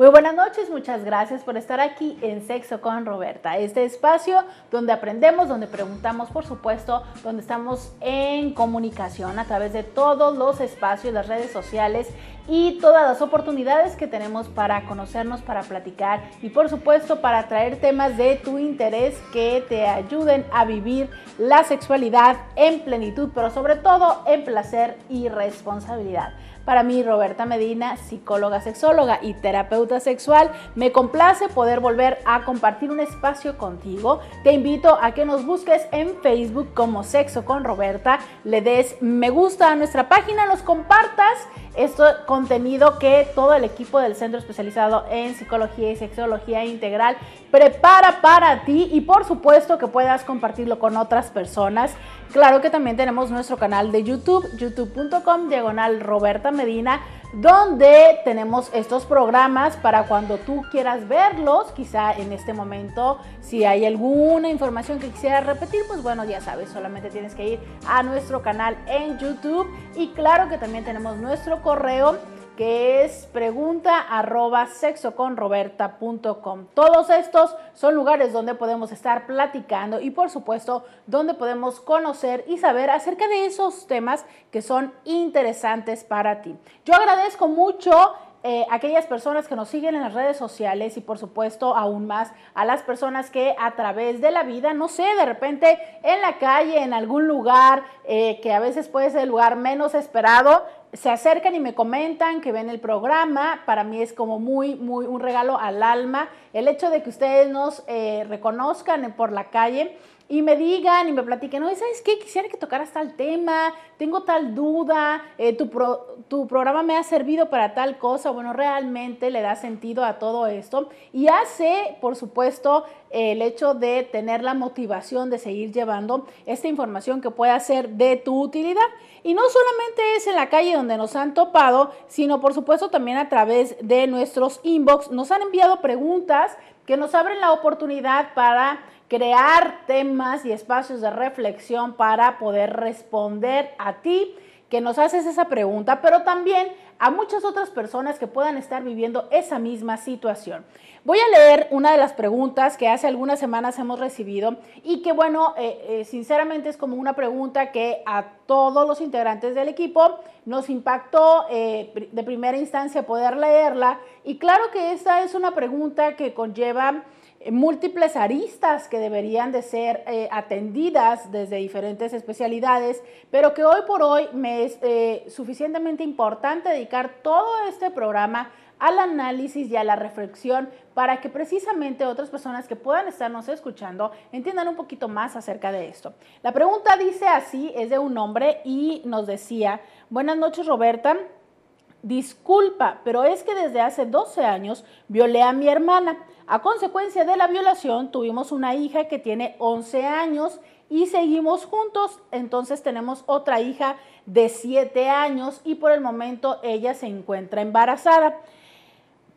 Muy buenas noches, muchas gracias por estar aquí en Sexo con Roberta, este espacio donde aprendemos, donde preguntamos, por supuesto, donde estamos en comunicación a través de todos los espacios, las redes sociales y todas las oportunidades que tenemos para conocernos, para platicar y por supuesto para traer temas de tu interés que te ayuden a vivir la sexualidad en plenitud, pero sobre todo en placer y responsabilidad. Para mí, Roberta Medina, psicóloga sexóloga y terapeuta sexual, me complace poder volver a compartir un espacio contigo. Te invito a que nos busques en Facebook como Sexo con Roberta, le des me gusta a nuestra página, nos compartas este contenido que todo el equipo del Centro Especializado en Psicología y Sexología Integral prepara para ti y por supuesto que puedas compartirlo con otras personas. Claro que también tenemos nuestro canal de YouTube, youtube.com diagonal Roberta Medina, donde tenemos estos programas para cuando tú quieras verlos, quizá en este momento, si hay alguna información que quisiera repetir, pues bueno, ya sabes, solamente tienes que ir a nuestro canal en YouTube y claro que también tenemos nuestro correo que es pregunta arroba sexoconroberta.com. Todos estos son lugares donde podemos estar platicando y por supuesto donde podemos conocer y saber acerca de esos temas que son interesantes para ti. Yo agradezco mucho a eh, aquellas personas que nos siguen en las redes sociales y por supuesto aún más a las personas que a través de la vida, no sé, de repente en la calle, en algún lugar, eh, que a veces puede ser el lugar menos esperado, se acercan y me comentan que ven el programa. Para mí es como muy, muy un regalo al alma el hecho de que ustedes nos eh, reconozcan por la calle y me digan y me platiquen, oye, ¿sabes qué? Quisiera que tocaras tal tema, tengo tal duda, eh, tu, tu programa me ha servido para tal cosa. Bueno, realmente le da sentido a todo esto y hace, por supuesto, el hecho de tener la motivación de seguir llevando esta información que pueda ser de tu utilidad. Y no solamente es en la calle donde nos han topado, sino por supuesto también a través de nuestros inbox. Nos han enviado preguntas que nos abren la oportunidad para crear temas y espacios de reflexión para poder responder a ti que nos haces esa pregunta, pero también a muchas otras personas que puedan estar viviendo esa misma situación. Voy a leer una de las preguntas que hace algunas semanas hemos recibido y que bueno, eh, eh, sinceramente es como una pregunta que a todos los integrantes del equipo nos impactó eh, de primera instancia poder leerla y claro que esta es una pregunta que conlleva múltiples aristas que deberían de ser eh, atendidas desde diferentes especialidades, pero que hoy por hoy me es eh, suficientemente importante dedicar todo este programa al análisis y a la reflexión para que precisamente otras personas que puedan estarnos escuchando entiendan un poquito más acerca de esto. La pregunta dice así, es de un hombre y nos decía, buenas noches Roberta, Disculpa, pero es que desde hace 12 años violé a mi hermana. A consecuencia de la violación tuvimos una hija que tiene 11 años y seguimos juntos. Entonces tenemos otra hija de 7 años y por el momento ella se encuentra embarazada.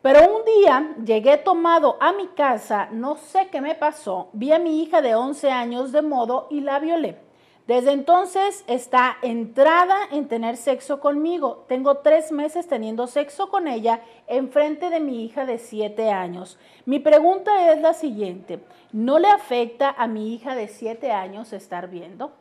Pero un día llegué tomado a mi casa, no sé qué me pasó, vi a mi hija de 11 años de modo y la violé. Desde entonces está entrada en tener sexo conmigo. Tengo tres meses teniendo sexo con ella enfrente de mi hija de siete años. Mi pregunta es la siguiente. ¿No le afecta a mi hija de siete años estar viendo?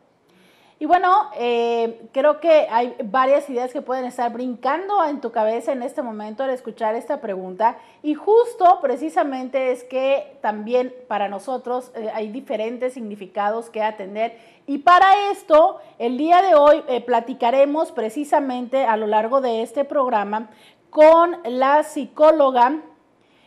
Y bueno, eh, creo que hay varias ideas que pueden estar brincando en tu cabeza en este momento al escuchar esta pregunta. Y justo precisamente es que también para nosotros eh, hay diferentes significados que atender. Y para esto, el día de hoy eh, platicaremos precisamente a lo largo de este programa con la psicóloga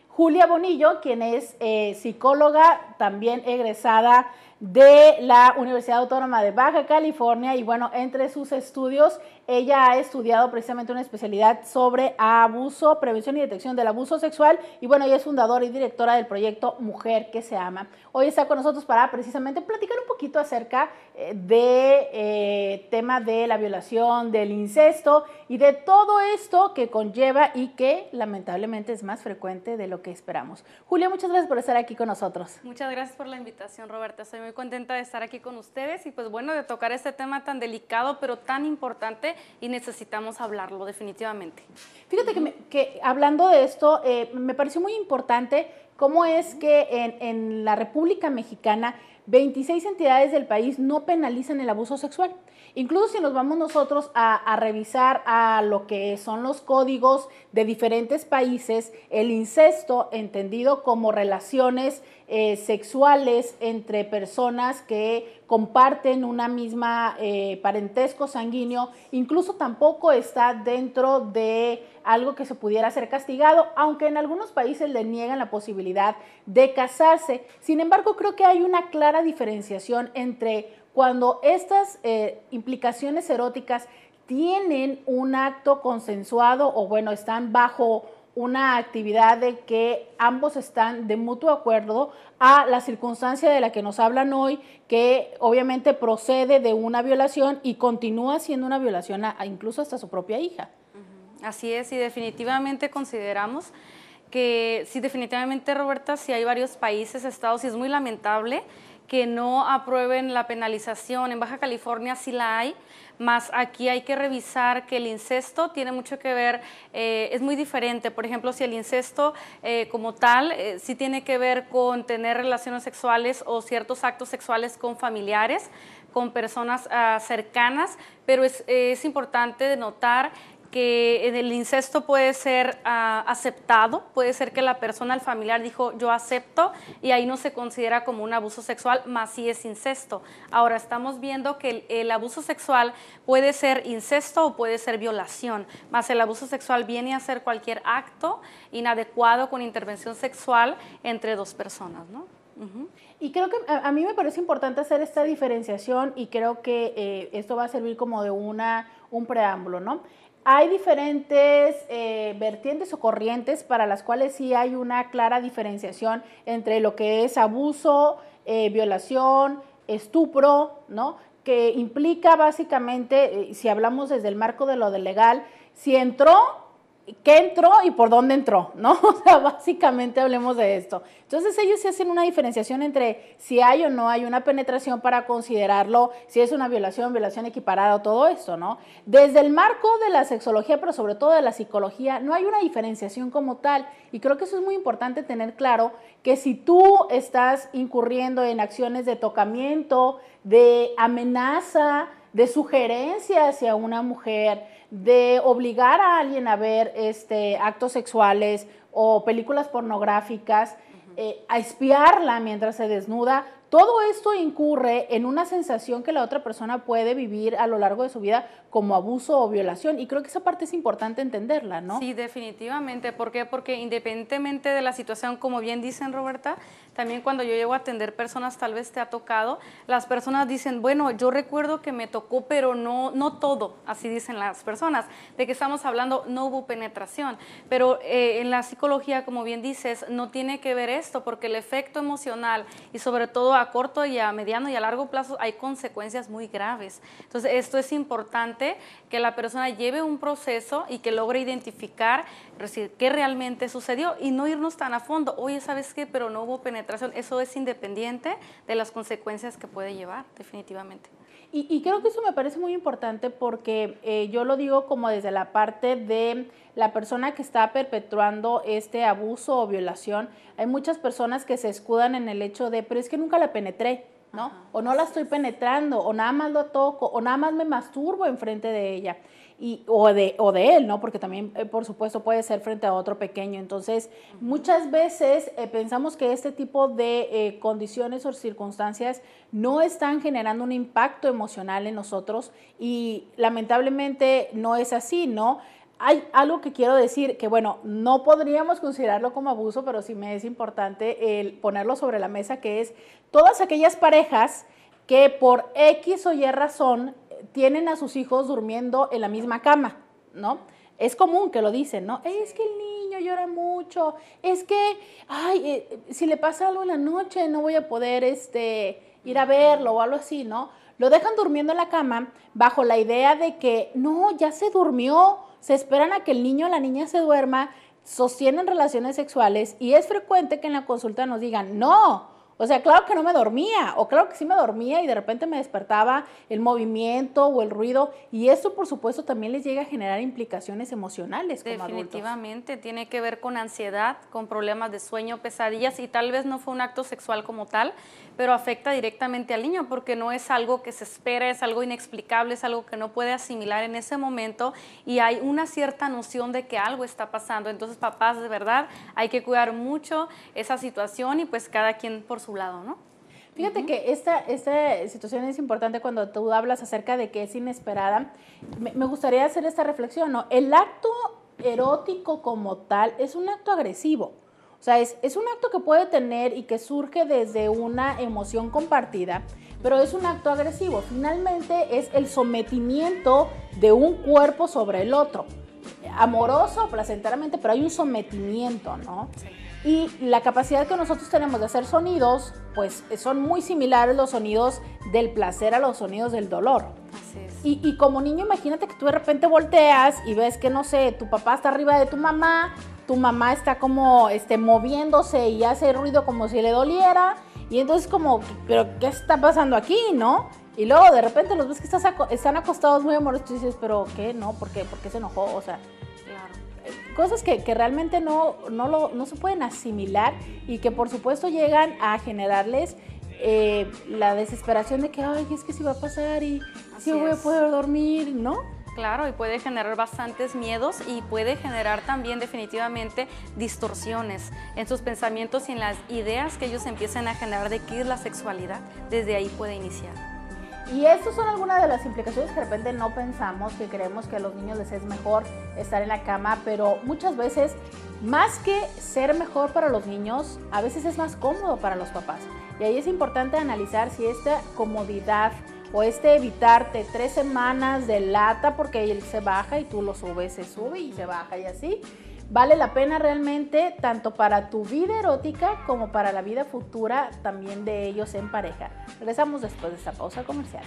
Julia Bonillo, quien es psicóloga también egresada de la Universidad Autónoma de Baja California y bueno, entre sus estudios ella ha estudiado precisamente una especialidad sobre abuso, prevención y detección del abuso sexual y bueno, ella es fundadora y directora del proyecto Mujer que se ama, Hoy está con nosotros para precisamente platicar un poquito acerca eh, de eh, tema de la violación, del incesto y de todo esto que conlleva y que lamentablemente es más frecuente de lo que esperamos. Julia, muchas gracias por estar aquí con nosotros. Muchas gracias por la invitación, Roberta. Estoy muy contenta de estar aquí con ustedes y pues bueno, de tocar este tema tan delicado pero tan importante y necesitamos hablarlo definitivamente. Fíjate que, hablando de esto, eh, me pareció muy importante cómo es que en, la República Mexicana 26 entidades del país no penalizan el abuso sexual. Incluso si nos vamos nosotros a, revisar a lo que son los códigos de diferentes países, el incesto, entendido como relaciones eh, sexuales entre personas que comparten una misma eh, parentesco sanguíneo, incluso tampoco está dentro de algo que se pudiera ser castigado, aunque en algunos países le niegan la posibilidad de casarse. Sin embargo, creo que hay una clara diferenciación entre cuando estas eh, implicaciones eróticas tienen un acto consensuado o bueno, están bajo una actividad de que ambos están de mutuo acuerdo a la circunstancia de la que nos hablan hoy, que obviamente procede de una violación y continúa siendo una violación incluso hasta su propia hija. Así es, y definitivamente consideramos que sí, definitivamente Roberta, si hay varios países, estados, y es muy lamentable que no aprueben la penalización. En Baja California sí la hay, más aquí hay que revisar que el incesto tiene mucho que ver, eh, es muy diferente. Por ejemplo, si el incesto eh, como tal eh, sí tiene que ver con tener relaciones sexuales o ciertos actos sexuales con familiares, con personas ah, cercanas, pero es, es importante notar que el incesto puede ser ah, aceptado, puede ser que la persona, el familiar dijo yo acepto y ahí no se considera como un abuso sexual, más si es incesto. Ahora estamos viendo que el, abuso sexual puede ser incesto o puede ser violación, más el abuso sexual viene a ser cualquier acto inadecuado con intervención sexual entre dos personas, ¿no? Y creo que a, mí me parece importante hacer esta diferenciación y creo que eh, esto va a servir como de una, un preámbulo, ¿no? Hay diferentes eh, vertientes o corrientes para las cuales sí hay una clara diferenciación entre lo que es abuso, eh, violación, estupro, ¿no? Que implica básicamente, eh, si hablamos desde el marco de lo de legal, si entró qué entró y por dónde entró, ¿no? O sea, básicamente hablemos de esto. Entonces ellos se hacen una diferenciación entre si hay o no hay una penetración para considerarlo, si es una violación, violación equiparada, todo esto, ¿no? Desde el marco de la sexología, pero sobre todo de la psicología, no hay una diferenciación como tal. Y creo que eso es muy importante tener claro, que si tú estás incurriendo en acciones de tocamiento, de amenaza, de sugerencia hacia una mujer, de obligar a alguien a ver este, actos sexuales o películas pornográficas, eh, a espiarla mientras se desnuda, todo esto incurre en una sensación que la otra persona puede vivir a lo largo de su vida como abuso o violación. Y creo que esa parte es importante entenderla, ¿no? Sí, definitivamente. ¿Por qué? Porque independientemente de la situación, como bien dicen Roberta, también cuando yo llego a atender personas, tal vez te ha tocado, las personas dicen, bueno, yo recuerdo que me tocó, pero no, no todo, así dicen las personas, de que estamos hablando, no hubo penetración. Pero eh, en la psicología, como bien dices, no tiene que ver esto, porque el efecto emocional y sobre todo a corto y a mediano y a largo plazo hay consecuencias muy graves. Entonces, esto es importante que la persona lleve un proceso y que logre identificar decir, qué realmente sucedió y no irnos tan a fondo. Oye, ¿sabes qué? Pero no hubo penetración. Eso es independiente de las consecuencias que puede llevar, definitivamente. Y, creo que eso me parece muy importante porque eh, yo lo digo como desde la parte de la persona que está perpetuando este abuso o violación. Hay muchas personas que se escudan en el hecho de, pero es que nunca la penetré. ¿no? o no la estoy penetrando, o nada más lo toco, o nada más me masturbo enfrente de ella o, de, él, ¿no? Porque también, eh, por supuesto, puede ser frente a otro pequeño. Entonces, muchas veces eh, pensamos que este tipo de eh, condiciones o circunstancias no están generando un impacto emocional en nosotros y lamentablemente no es así, ¿no? Hay algo que quiero decir que, bueno, no podríamos considerarlo como abuso, pero sí me es importante el ponerlo sobre la mesa, que es todas aquellas parejas que por X o Y razón tienen a sus hijos durmiendo en la misma cama, ¿no? Es común que lo dicen, ¿no? Es que el niño llora mucho, es que, ay, eh, si le pasa algo en la noche no voy a poder este, ir a verlo o algo así, ¿no? Lo dejan durmiendo en la cama bajo la idea de que, no, ya se durmió, se esperan a que el niño o la niña se duerma, sostienen relaciones sexuales y es frecuente que en la consulta nos digan, no, o sea, claro que no me dormía, o claro que sí me dormía y de repente me despertaba el movimiento o el ruido, y esto por supuesto también les llega a generar implicaciones emocionales. Definitivamente, tiene que ver con ansiedad, con problemas de sueño, pesadillas, y tal vez no fue un acto sexual como tal, pero afecta directamente al niño porque no es algo que se espera, es algo inexplicable, es algo que no puede asimilar en ese momento y hay una cierta noción de que algo está pasando. Entonces, papás, de verdad, hay que cuidar mucho esa situación y pues cada quien por su su lado, ¿no? Fíjate que esta, esta situación es importante cuando tú hablas acerca de que es inesperada. Me, gustaría hacer esta reflexión, ¿no? El acto erótico como tal es un acto agresivo. O sea, es, es, un acto que puede tener y que surge desde una emoción compartida, pero es un acto agresivo. Finalmente es el sometimiento de un cuerpo sobre el otro. Amoroso, placenteramente, pero hay un sometimiento, ¿no? Sí. Y la capacidad que nosotros tenemos de hacer sonidos, pues son muy similares los sonidos del placer a los sonidos del dolor. Así es. Y, como niño, imagínate que tú de repente volteas y ves que, no sé, tu papá está arriba de tu mamá, tu mamá está como este, moviéndose y hace ruido como si le doliera. Y entonces como, pero ¿qué está pasando aquí, no? Y luego de repente los ves que están acostados muy amorosos y dices, pero ¿qué? No, ¿por qué? ¿Por qué se enojó? O sea, cosas que, que realmente no, no, lo, no, se pueden asimilar y que por supuesto llegan a generarles eh, la desesperación de que, ay, es que si va a pasar y si voy a poder dormir, ¿no? Claro, y puede generar bastantes miedos y puede generar también definitivamente distorsiones en sus pensamientos y en las ideas que ellos empiecen a generar de qué es la sexualidad. Desde ahí puede iniciar. Y estas son algunas de las implicaciones que de repente no pensamos, que creemos que a los niños les es mejor estar en la cama, pero muchas veces, más que ser mejor para los niños, a veces es más cómodo para los papás. Y ahí es importante analizar si esta comodidad o este evitarte tres semanas de lata porque él se baja y tú lo subes, se sube y se baja y así, Vale la pena realmente tanto para tu vida erótica como para la vida futura también de ellos en pareja. Regresamos después de esta pausa comercial.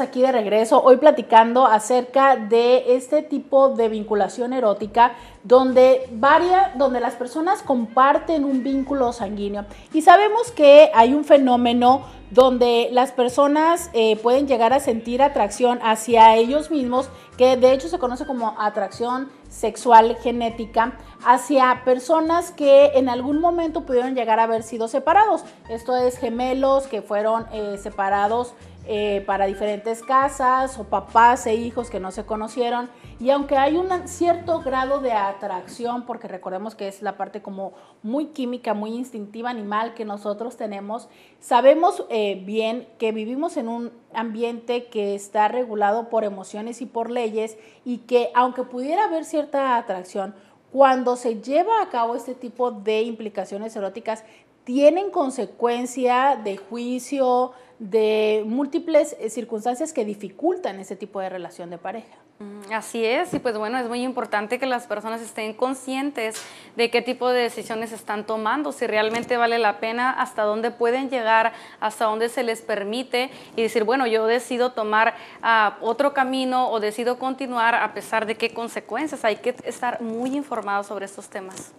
aquí de regreso, hoy platicando acerca de este tipo de vinculación erótica donde varias, donde las personas comparten un vínculo sanguíneo. Y sabemos que hay un fenómeno donde las personas eh, pueden llegar a sentir atracción hacia ellos mismos, que de hecho se conoce como atracción sexual genética, hacia personas que en algún momento pudieron llegar a haber sido separados. Esto es gemelos que fueron eh, separados eh, para diferentes casas o papás e hijos que no se conocieron. Y aunque hay un cierto grado de atracción, porque recordemos que es la parte como muy química, muy instintiva, animal que nosotros tenemos, sabemos eh, bien que vivimos en un ambiente que está regulado por emociones y por leyes y que aunque pudiera haber cierta atracción, cuando se lleva a cabo este tipo de implicaciones eróticas, tienen consecuencia de juicio, de múltiples eh, circunstancias que dificultan ese tipo de relación de pareja. Mm, así es, y pues bueno, es muy importante que las personas estén conscientes de qué tipo de decisiones están tomando, si realmente vale la pena, hasta dónde pueden llegar, hasta dónde se les permite y decir, bueno, yo decido tomar ah, otro camino o decido continuar a pesar de qué consecuencias. Hay que estar muy informados sobre estos temas.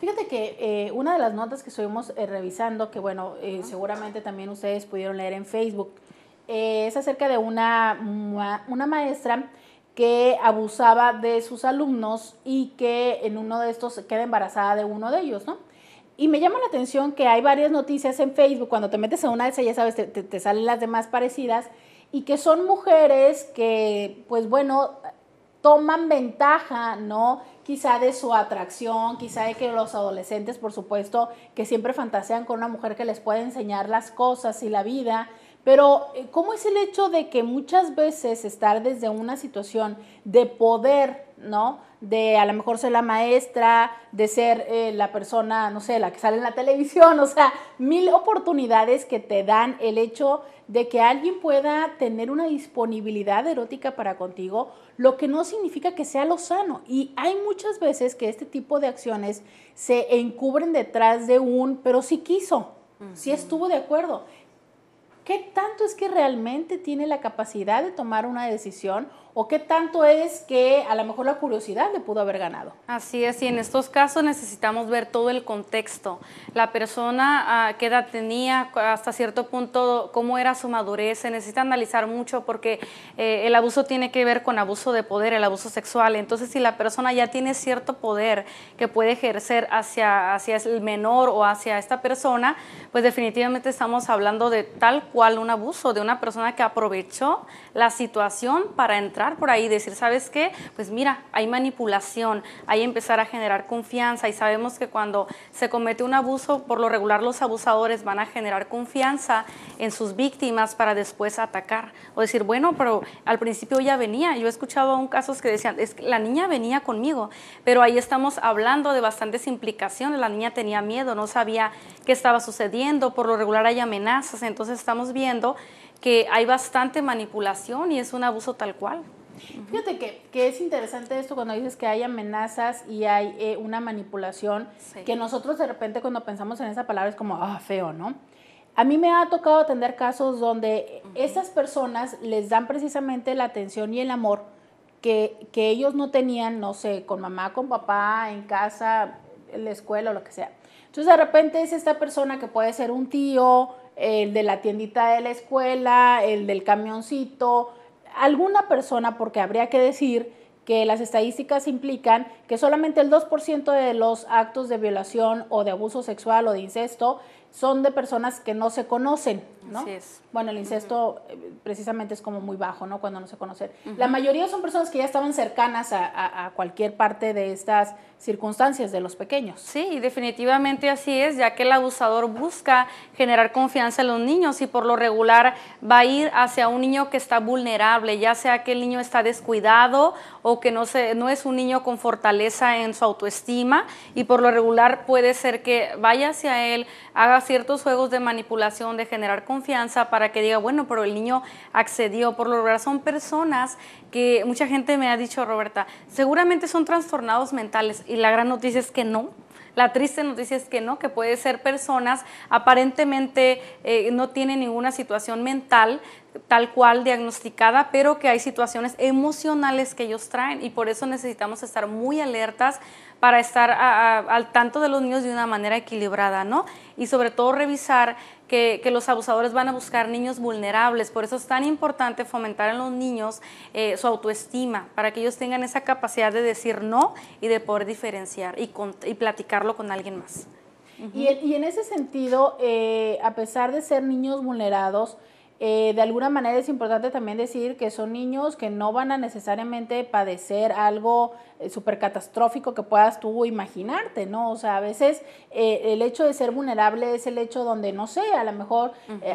Fíjate que eh, una de las notas que estuvimos eh, revisando, que bueno, eh, seguramente también ustedes pudieron leer en Facebook, es acerca de una, una maestra que abusaba de sus alumnos y que en uno de estos queda embarazada de uno de ellos, ¿no? Y me llama la atención que hay varias noticias en Facebook, cuando te metes a una de esas, ya sabes, te salen las demás parecidas, y que son mujeres que, pues bueno, toman ventaja, ¿no? quizá de su atracción, quizá de que los adolescentes, por supuesto, que siempre fantasean con una mujer que les puede enseñar las cosas y la vida, pero eh, ¿cómo es el hecho de que muchas veces estar desde una situación de poder ¿no? De a lo mejor ser la maestra, de ser eh, la persona, no sé, la que sale en la televisión, o sea, mil oportunidades que te dan el hecho de que alguien pueda tener una disponibilidad erótica para contigo, lo que no significa que sea lo sano. Y hay muchas veces que este tipo de acciones se encubren detrás de un, pero sí quiso, si sí estuvo de acuerdo. ¿Qué tanto es que realmente tiene la capacidad de tomar una decisión o qué tanto es que a lo mejor la curiosidad le pudo haber ganado. Así es, y en estos casos necesitamos ver todo el contexto. La persona, ah, qué edad tenía, hasta cierto punto, cómo era su madurez, se necesita analizar mucho porque eh, el abuso tiene que ver con abuso de poder, el abuso sexual. Entonces, si la persona ya tiene cierto poder que puede ejercer hacia, hacia el menor o hacia esta persona, pues definitivamente estamos hablando de tal cual un abuso, de una persona que aprovechó la situación para entrar por ahí, decir, ¿sabes qué? Pues mira, hay manipulación, hay empezar a generar confianza y sabemos que cuando se comete un abuso, por lo regular los abusadores van a generar confianza en sus víctimas para después atacar o decir, bueno, pero al principio ya venía. Yo he escuchado aún casos que decían, es que la niña venía conmigo, pero ahí estamos hablando de bastantes implicaciones. La niña tenía miedo, no sabía qué estaba sucediendo, por lo regular hay amenazas, entonces estamos viendo que hay bastante manipulación y es un abuso tal cual. Fíjate que, que, es interesante esto cuando dices que hay amenazas y hay eh, una manipulación, que nosotros de repente cuando pensamos en esa palabra es como, ah, feo, ¿no? A mí me ha tocado atender casos donde esas personas les dan precisamente la atención y el amor que, que, ellos no tenían, no sé, con mamá, con papá, en casa, en la escuela o lo que sea. Entonces de repente es esta persona que puede ser un tío, el de la tiendita de la escuela, el del camioncito, alguna persona, porque habría que decir que las estadísticas implican que solamente el 2% de los actos de violación o de abuso sexual o de incesto son de personas que no se conocen, bueno, el incesto eh, precisamente es como muy bajo, ¿no? Cuando no se conoce. La mayoría son personas que ya estaban cercanas a, cualquier parte de estas circunstancias de los pequeños. Sí, definitivamente así es, ya que el abusador busca generar confianza en los niños y por lo regular va a ir hacia un niño que está vulnerable, ya sea que el niño está descuidado o que no, no es un niño con fortaleza en su autoestima y por lo regular puede ser que vaya hacia él, haga ciertos juegos de manipulación, de generar confianza confianza para que diga, bueno, pero el niño accedió por lo lograr. Son personas que mucha gente me ha dicho, Roberta, seguramente son trastornados mentales y la gran noticia es que no. La triste noticia es que no, que puede ser personas aparentemente eh, no tienen ninguna situación mental tal cual diagnosticada, pero que hay situaciones emocionales que ellos traen y por eso necesitamos estar muy alertas para estar al tanto de los niños de una manera equilibrada, ¿no? Y sobre todo revisar que, los abusadores van a buscar niños vulnerables. Por eso es tan importante fomentar en los niños eh, su autoestima, para que ellos tengan esa capacidad de decir no y de poder diferenciar y, platicarlo con alguien más. y, en ese sentido, eh, a pesar de ser niños vulnerados, eh, de alguna manera es importante también decir que son niños que no van a necesariamente padecer algo eh, súper catastrófico que puedas tú imaginarte, ¿no? O sea, a veces eh, el hecho de ser vulnerable es el hecho donde, no sé, a lo mejor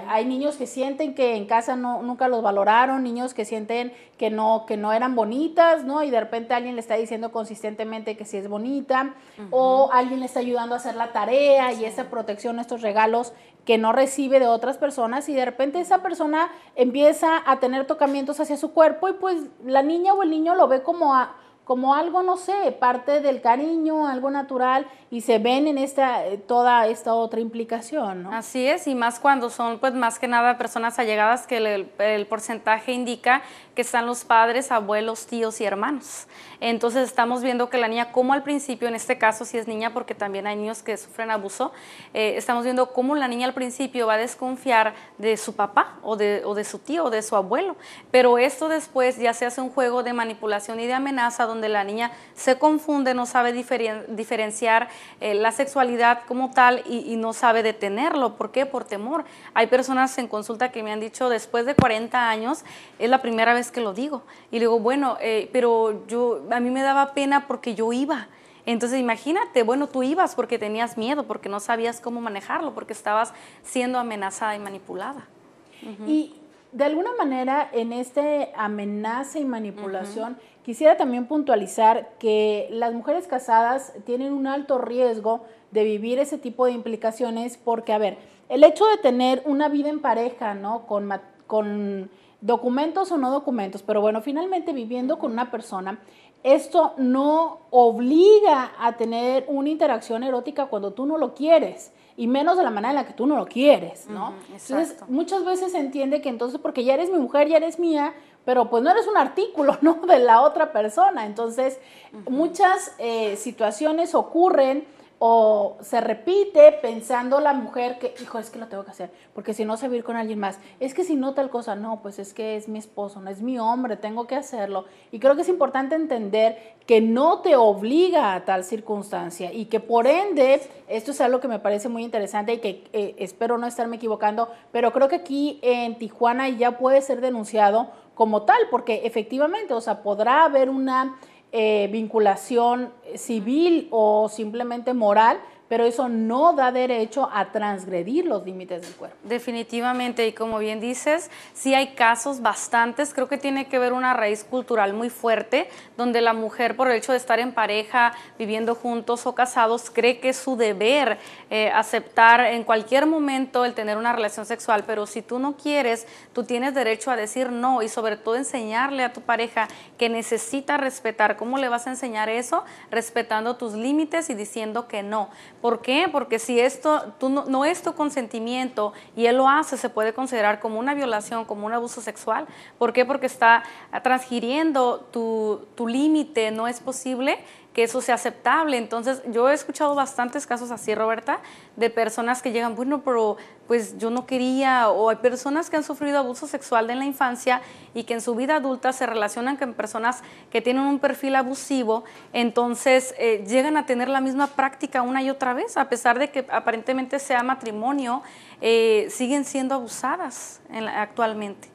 hay niños que sienten que en casa no, nunca los valoraron, niños que sienten que no, que no eran bonitas, ¿no? Y de repente alguien le está diciendo consistentemente que sí es bonita, o alguien le está ayudando a hacer la tarea y esa protección, estos regalos que no recibe de otras personas y de repente esa persona empieza a tener tocamientos hacia su cuerpo y pues la niña o el niño lo ve como a como algo, no sé, parte del cariño, algo natural, y se ven en esta, eh, toda esta otra implicación, ¿no? Así es, y más cuando son, pues más que nada, personas allegadas que el, porcentaje indica que están los padres, abuelos, tíos y hermanos. Entonces estamos viendo que la niña, como al principio, en este caso si es niña, porque también hay niños que sufren abuso, eh, estamos viendo cómo la niña al principio va a desconfiar de su papá o de, o de su tío o de su abuelo, pero esto después ya se hace un juego de manipulación y de amenaza donde donde la niña se confunde, no sabe diferenciar eh, la sexualidad como tal y, no sabe detenerlo. ¿Por qué? Por temor. Hay personas en consulta que me han dicho, después de 40 años, es la primera vez que lo digo. Y digo, bueno, eh, pero yo, a mí me daba pena porque yo iba. Entonces imagínate, bueno, tú ibas porque tenías miedo, porque no sabías cómo manejarlo, porque estabas siendo amenazada y manipulada. Y de alguna manera, en este amenaza y manipulación, quisiera también puntualizar que las mujeres casadas tienen un alto riesgo de vivir ese tipo de implicaciones porque, a ver, el hecho de tener una vida en pareja, ¿no? Con, con documentos o no documentos, pero bueno, finalmente viviendo con una persona, esto no obliga a tener una interacción erótica cuando tú no lo quieres y menos de la manera en la que tú no lo quieres, ¿no? entonces, muchas veces se entiende que entonces, porque ya eres mi mujer, ya eres mía, pero pues no eres un artículo, ¿no? De la otra persona. Entonces, muchas eh, situaciones ocurren o se repite pensando la mujer que, hijo, es que lo tengo que hacer, porque si no se con alguien más, es que si no tal cosa, no, pues es que es mi esposo, no es mi hombre, tengo que hacerlo. Y creo que es importante entender que no te obliga a tal circunstancia y que por ende, esto es algo que me parece muy interesante y que eh, espero no estarme equivocando, pero creo que aquí en Tijuana ya puede ser denunciado como tal, porque efectivamente, o sea, podrá haber una eh, vinculación civil o simplemente moral pero eso no da derecho a transgredir los límites del cuerpo. Definitivamente, y como bien dices, sí hay casos bastantes, creo que tiene que ver una raíz cultural muy fuerte, donde la mujer por el hecho de estar en pareja, viviendo juntos o casados, cree que es su deber eh, aceptar en cualquier momento el tener una relación sexual, pero si tú no quieres, tú tienes derecho a decir no y sobre todo enseñarle a tu pareja que necesita respetar. ¿Cómo le vas a enseñar eso? Respetando tus límites y diciendo que no ¿Por qué? Porque si esto tú no, es tu consentimiento y él lo hace, se puede considerar como una violación, como un abuso sexual. ¿Por qué? Porque está transgiriendo tu, tu límite, no es posible que eso sea aceptable. Entonces, yo he escuchado bastantes casos así, Roberta, de personas que llegan, bueno, pero pues yo no quería, o hay personas que han sufrido abuso sexual en la infancia y que en su vida adulta se relacionan con personas que tienen un perfil abusivo, entonces eh, llegan a tener la misma práctica una y otra vez, a pesar de que aparentemente sea matrimonio, eh, siguen siendo abusadas actualmente.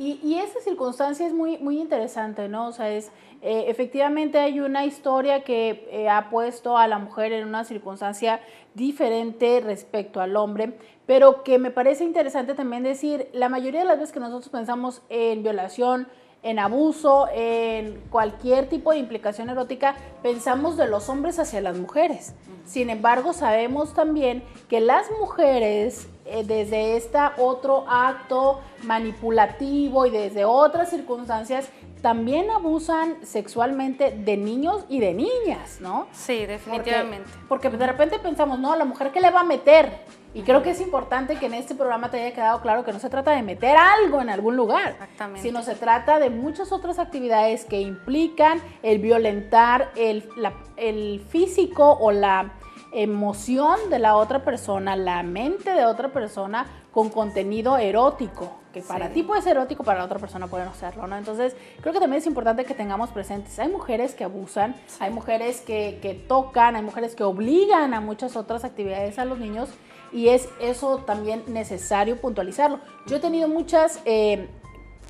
Y, y, esa circunstancia es muy, muy interesante, ¿no? O sea, es eh, efectivamente hay una historia que eh, ha puesto a la mujer en una circunstancia diferente respecto al hombre, pero que me parece interesante también decir, la mayoría de las veces que nosotros pensamos en violación, en abuso, en cualquier tipo de implicación erótica, pensamos de los hombres hacia las mujeres. Sin embargo, sabemos también que las mujeres, eh, desde este otro acto manipulativo y desde otras circunstancias, también abusan sexualmente de niños y de niñas, ¿no? Sí, definitivamente. Porque, de repente pensamos, no, la mujer que le va a meter. Y creo que es importante que en este programa te haya quedado claro que no se trata de meter algo en algún lugar, Exactamente. sino se trata de muchas otras actividades que implican el violentar el físico o la emoción de la otra persona, la mente de otra persona con contenido erótico, que para ti puede ser erótico, para la otra persona puede no serlo, ¿no? Entonces, creo que también es importante que tengamos presentes, hay mujeres que abusan, hay mujeres que, tocan, hay mujeres que obligan a muchas otras actividades a los niños y es eso también necesario puntualizarlo. Yo he tenido muchas, eh,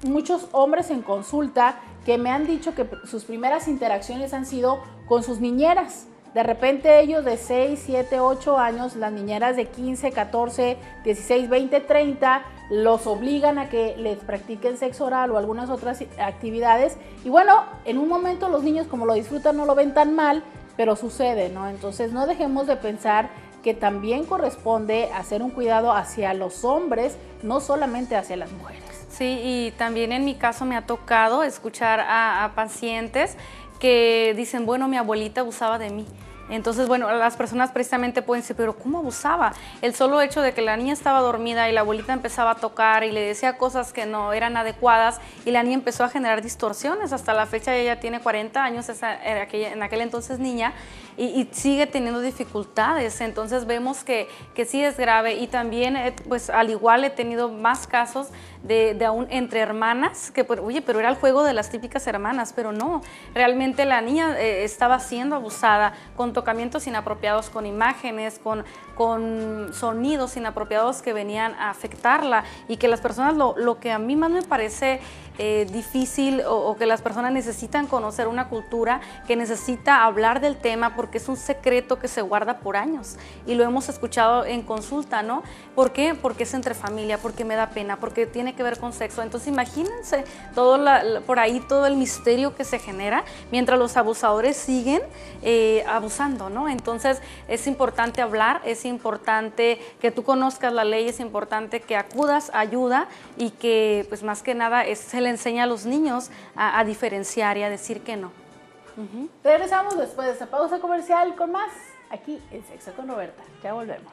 muchos hombres en consulta que me han dicho que sus primeras interacciones han sido con sus niñeras. De repente ellos de 6, 7, 8 años, las niñeras de 15, 14, 16, 20, 30, los obligan a que les practiquen sexo oral o algunas otras actividades. Y bueno, en un momento los niños como lo disfrutan no lo ven tan mal, pero sucede, ¿no? Entonces no dejemos de pensar que también corresponde hacer un cuidado hacia los hombres, no solamente hacia las mujeres. Sí, y también en mi caso me ha tocado escuchar a, a pacientes que dicen, bueno, mi abuelita abusaba de mí. Entonces, bueno, las personas precisamente pueden decir, pero ¿cómo abusaba? El solo hecho de que la niña estaba dormida y la abuelita empezaba a tocar y le decía cosas que no eran adecuadas y la niña empezó a generar distorsiones. Hasta la fecha ella tiene 40 años, en aquel entonces niña, y, sigue teniendo dificultades. Entonces vemos que, sí es grave y también, eh, pues al igual he tenido más casos de, aún entre hermanas, que pues, oye, pero era el juego de las típicas hermanas, pero no, realmente la niña eh, estaba siendo abusada con tocamientos inapropiados, con imágenes, con, con sonidos inapropiados que venían a afectarla y que las personas, lo, lo que a mí más me parece eh, difícil o, que las personas necesitan conocer una cultura, que necesita hablar del tema porque es un secreto que se guarda por años y lo hemos escuchado en consulta, ¿no? ¿Por qué? Porque es entre familia, porque me da pena, porque tiene que ver con sexo. Entonces imagínense todo por ahí todo el misterio que se genera mientras los abusadores siguen eh, abusando, ¿no? Entonces es importante hablar, es importante que tú conozcas la ley, es importante que acudas ayuda y que pues más que nada es el enseña a los niños a, diferenciar y a decir que no. Regresamos después de esta pausa comercial con más aquí en Sexo con Roberta. Ya volvemos.